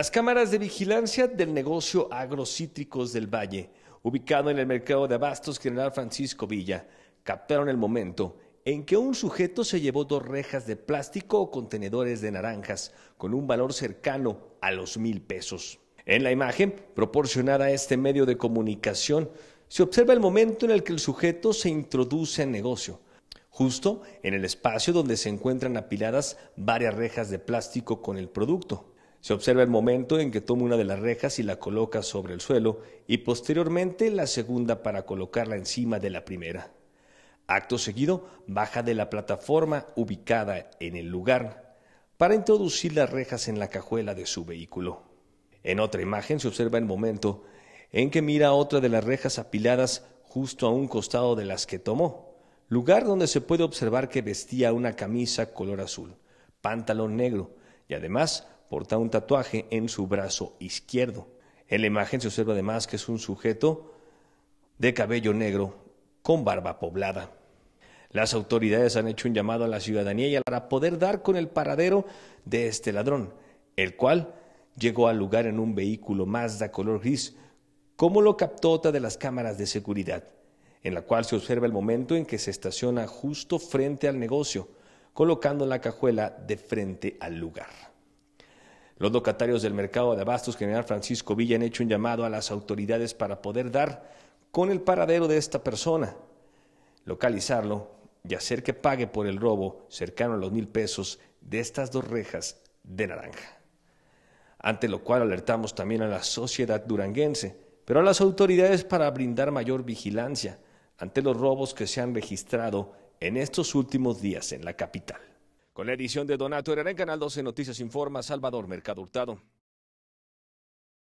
Las cámaras de vigilancia del negocio Agrocítricos del Valle, ubicado en el mercado de abastos General Francisco Villa, captaron el momento en que un sujeto se llevó dos rejas de plástico o contenedores de naranjas con un valor cercano a los mil pesos. En la imagen proporcionada a este medio de comunicación, se observa el momento en el que el sujeto se introduce en negocio, justo en el espacio donde se encuentran apiladas varias rejas de plástico con el producto. Se observa el momento en que toma una de las rejas y la coloca sobre el suelo y posteriormente la segunda para colocarla encima de la primera. Acto seguido, baja de la plataforma ubicada en el lugar para introducir las rejas en la cajuela de su vehículo. En otra imagen se observa el momento en que mira otra de las rejas apiladas justo a un costado de las que tomó, lugar donde se puede observar que vestía una camisa color azul, pantalón negro y además porta un tatuaje en su brazo izquierdo. En la imagen se observa además que es un sujeto de cabello negro con barba poblada. Las autoridades han hecho un llamado a la ciudadanía y para poder dar con el paradero de este ladrón, el cual llegó al lugar en un vehículo Mazda color gris, como lo captó otra de las cámaras de seguridad, en la cual se observa el momento en que se estaciona justo frente al negocio, colocando la cajuela de frente al lugar. Los locatarios del mercado de abastos General Francisco Villa han hecho un llamado a las autoridades para poder dar con el paradero de esta persona, localizarlo y hacer que pague por el robo cercano a los mil pesos de estas dos rejas de naranja. Ante lo cual alertamos también a la sociedad duranguense, pero a las autoridades para brindar mayor vigilancia ante los robos que se han registrado en estos últimos días en la capital. Con la edición de Donato Herrera en Canal 12 Noticias Informa Salvador Mercado Hurtado.